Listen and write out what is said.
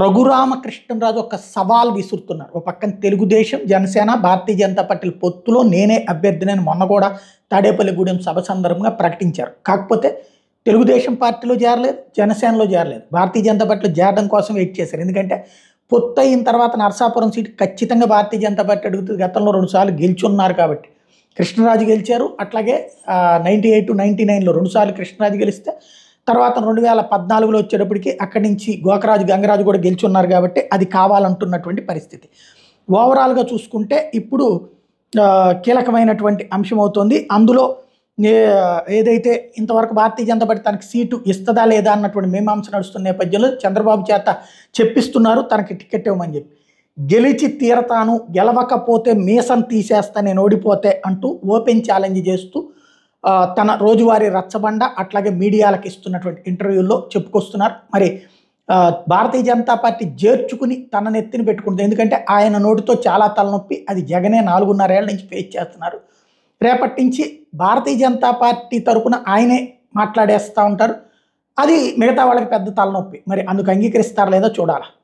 రఘురామకృష్ణరాజు ఒక సవాల్ విసురుతున్నారు ఒక పక్కన తెలుగుదేశం జనసేన భారతీయ జనతా పార్టీ పొత్తులో నేనే అభ్యర్థినని మొన్న కూడా తాడేపల్లిగూడెం సభ సందర్భంగా ప్రకటించారు కాకపోతే తెలుగుదేశం పార్టీలో చేరలేదు జనసేనలో చేరలేదు భారతీయ జనతా పార్టీలో చేరడం కోసం వెయిట్ చేశారు ఎందుకంటే పొత్తు అయిన తర్వాత నరసాపురం సీట్ ఖచ్చితంగా భారతీయ జనతా పార్టీ అడుగుతుంది గతంలో రెండుసార్లు గెలుచున్నారు కాబట్టి కృష్ణరాజు గెలిచారు అట్లాగే నైంటీ ఎయిట్ టు నైంటీ నైన్లో రెండుసార్లు కృష్ణరాజు గెలిస్తే తర్వాత రెండు వేల పద్నాలుగులో వచ్చేటప్పటికి అక్కడి నుంచి గోకరాజు గంగరాజు కూడా ఉన్నారు కాబట్టి అది కావాలంటున్నటువంటి పరిస్థితి ఓవరాల్గా చూసుకుంటే ఇప్పుడు కీలకమైనటువంటి అంశం అవుతుంది అందులో ఏదైతే ఇంతవరకు భారతీయ జనతా పార్టీ తనకి సీటు ఇస్తుందా లేదా అన్నటువంటి మీమాంస నడుస్తున్న నేపథ్యంలో చంద్రబాబు చేత చెప్పిస్తున్నారు తనకి టికెట్ ఇవ్వమని చెప్పి గెలిచి తీరతాను గెలవకపోతే మీసం తీసేస్తా నేను ఓడిపోతే అంటూ ఓపెన్ ఛాలెంజ్ చేస్తూ తన రోజువారీ రచ్చబండ అట్లాగే మీడియాలకు ఇస్తున్నటువంటి ఇంటర్వ్యూల్లో చెప్పుకొస్తున్నారు మరి భారతీయ జనతా పార్టీ చేర్చుకుని తన నెత్తిని పెట్టుకుంటుంది ఎందుకంటే ఆయన నోటితో చాలా తలనొప్పి అది జగనే నాలుగున్నరేళ్ల నుంచి ఫేస్ చేస్తున్నారు రేపటి నుంచి భారతీయ జనతా పార్టీ తరపున ఆయనే మాట్లాడేస్తూ ఉంటారు అది మిగతా వాళ్ళకి పెద్ద తలనొప్పి మరి అందుకు అంగీకరిస్తారు లేదో చూడాలి